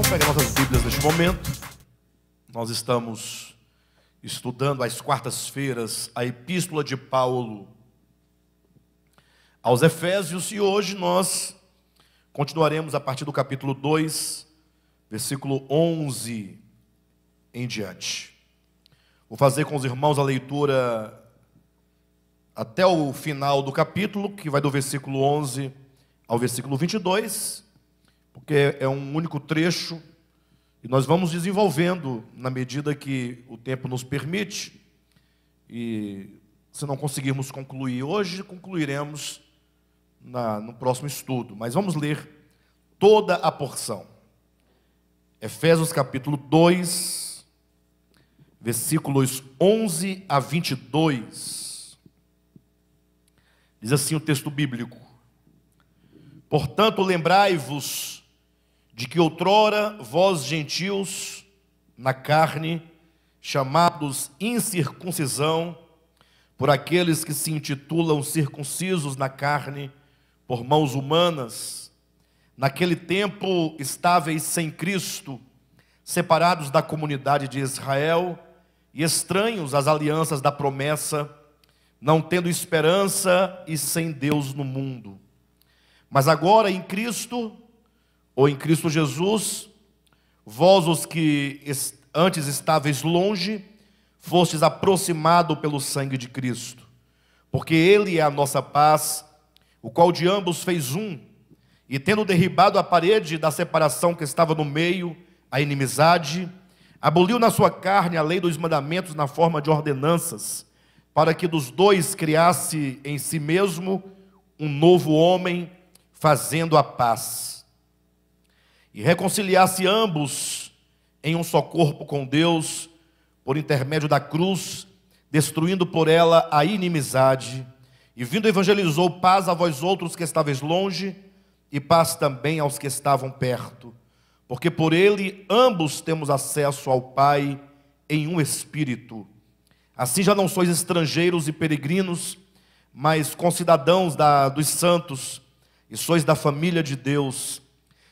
Vamos pegar nossas Bíblias neste momento. Nós estamos estudando às quartas-feiras a Epístola de Paulo aos Efésios e hoje nós continuaremos a partir do capítulo 2, versículo 11 em diante. Vou fazer com os irmãos a leitura até o final do capítulo, que vai do versículo 11 ao versículo 22 porque é um único trecho e nós vamos desenvolvendo na medida que o tempo nos permite. E se não conseguirmos concluir hoje, concluiremos na, no próximo estudo. Mas vamos ler toda a porção. Efésios capítulo 2, versículos 11 a 22. Diz assim o texto bíblico: Portanto, lembrai-vos de que outrora vós gentios na carne, chamados incircuncisão, por aqueles que se intitulam circuncisos na carne, por mãos humanas, naquele tempo estáveis sem Cristo, separados da comunidade de Israel e estranhos às alianças da promessa, não tendo esperança e sem Deus no mundo. Mas agora em Cristo, ou em Cristo Jesus, vós os que antes estáveis longe, fostes aproximado pelo sangue de Cristo, porque ele é a nossa paz, o qual de ambos fez um, e tendo derribado a parede da separação que estava no meio, a inimizade, aboliu na sua carne a lei dos mandamentos na forma de ordenanças, para que dos dois criasse em si mesmo um novo homem, fazendo a paz e reconciliasse ambos em um só corpo com Deus, por intermédio da cruz, destruindo por ela a inimizade, e vindo evangelizou paz a vós outros que estáveis longe, e paz também aos que estavam perto, porque por ele ambos temos acesso ao Pai em um espírito. Assim já não sois estrangeiros e peregrinos, mas concidadãos da, dos santos, e sois da família de Deus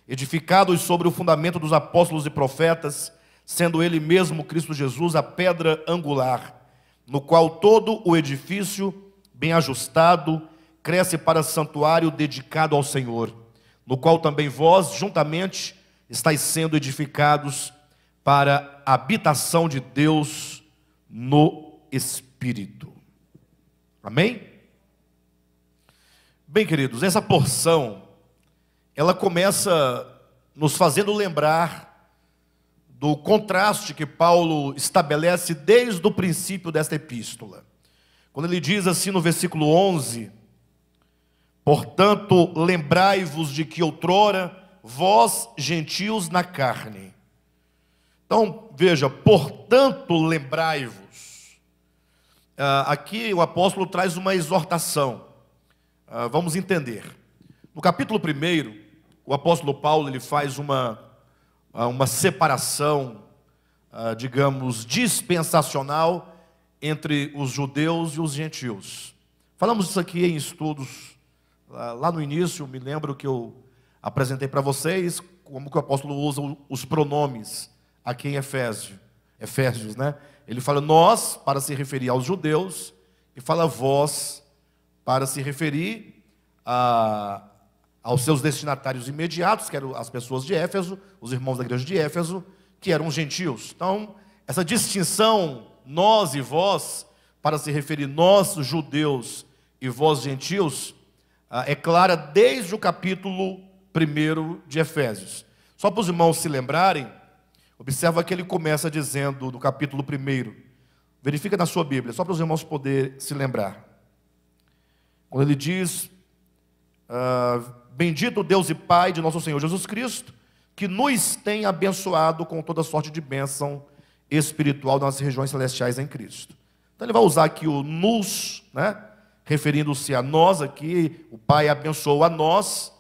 edificados sobre o fundamento dos apóstolos e profetas, sendo ele mesmo Cristo Jesus a pedra angular, no qual todo o edifício, bem ajustado, cresce para santuário dedicado ao Senhor, no qual também vós, juntamente, estáis sendo edificados para a habitação de Deus no Espírito. Amém? Bem, queridos, essa porção ela começa nos fazendo lembrar do contraste que Paulo estabelece desde o princípio desta epístola. Quando ele diz assim no versículo 11: Portanto, lembrai-vos de que outrora vós, gentios na carne. Então, veja, portanto, lembrai-vos. Ah, aqui o apóstolo traz uma exortação. Ah, vamos entender. No capítulo 1, o apóstolo Paulo ele faz uma, ah, uma separação, ah, digamos, dispensacional entre os judeus e os gentios. Falamos isso aqui em estudos lá no início, me lembro que eu apresentei para vocês como que o apóstolo usa os pronomes aqui em Efésio, Efésios, né? Ele fala nós para se referir aos judeus e fala vós para se referir a, aos seus destinatários imediatos, que eram as pessoas de Éfeso, os irmãos da igreja de Éfeso, que eram gentios. Então, essa distinção, nós e vós, para se referir nós judeus e vós gentios, ah, é clara desde o capítulo 1 de Efésios. Só para os irmãos se lembrarem, observa que ele começa dizendo no capítulo 1, verifica na sua Bíblia, só para os irmãos poderem se lembrar. Quando ele diz, ah, bendito Deus e Pai de nosso Senhor Jesus Cristo, que nos tem abençoado com toda sorte de bênção espiritual nas regiões celestiais em Cristo. Então ele vai usar aqui o nos, né? referindo-se a nós aqui, o Pai abençoou a nós.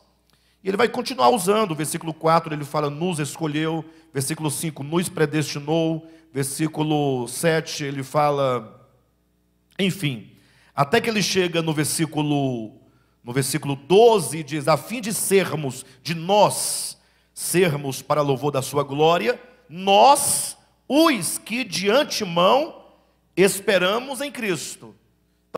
E ele vai continuar usando, versículo 4 ele fala, nos escolheu, versículo 5, nos predestinou, versículo 7 ele fala, enfim, até que ele chega no versículo no versículo 12 diz: a fim de sermos, de nós, sermos para louvor da sua glória, nós, os que de antemão esperamos em Cristo.